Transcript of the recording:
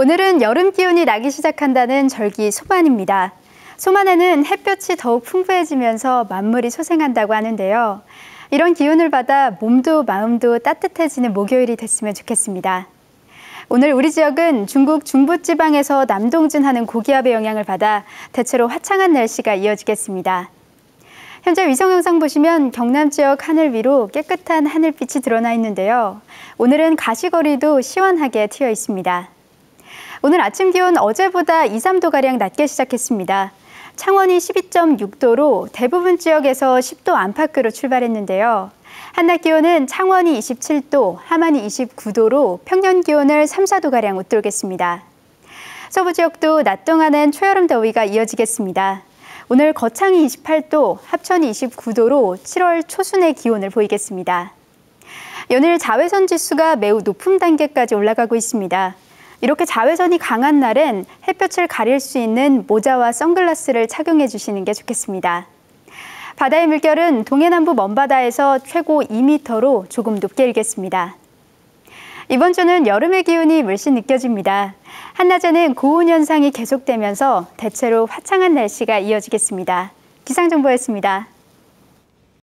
오늘은 여름 기운이 나기 시작한다는 절기 소만입니다. 소만에는 햇볕이 더욱 풍부해지면서 만물이 소생한다고 하는데요. 이런 기운을 받아 몸도 마음도 따뜻해지는 목요일이 됐으면 좋겠습니다. 오늘 우리 지역은 중국 중부지방에서 남동진하는 고기압의 영향을 받아 대체로 화창한 날씨가 이어지겠습니다. 현재 위성 영상 보시면 경남 지역 하늘 위로 깨끗한 하늘빛이 드러나 있는데요. 오늘은 가시거리도 시원하게 트여 있습니다. 오늘 아침 기온 어제보다 2, 3도가량 낮게 시작했습니다. 창원이 12.6도로 대부분 지역에서 10도 안팎으로 출발했는데요. 한낮 기온은 창원이 27도, 하만이 29도로 평년 기온을 3, 4도가량 웃돌겠습니다. 서부 지역도 낮 동안은 초여름 더위가 이어지겠습니다. 오늘 거창이 28도, 합천이 29도로 7월 초순의 기온을 보이겠습니다. 연일 자외선 지수가 매우 높은 단계까지 올라가고 있습니다. 이렇게 자외선이 강한 날은 햇볕을 가릴 수 있는 모자와 선글라스를 착용해 주시는 게 좋겠습니다. 바다의 물결은 동해남부 먼바다에서 최고 2m로 조금 높게 일겠습니다. 이번 주는 여름의 기운이 물씬 느껴집니다. 한낮에는 고온 현상이 계속되면서 대체로 화창한 날씨가 이어지겠습니다. 기상정보였습니다.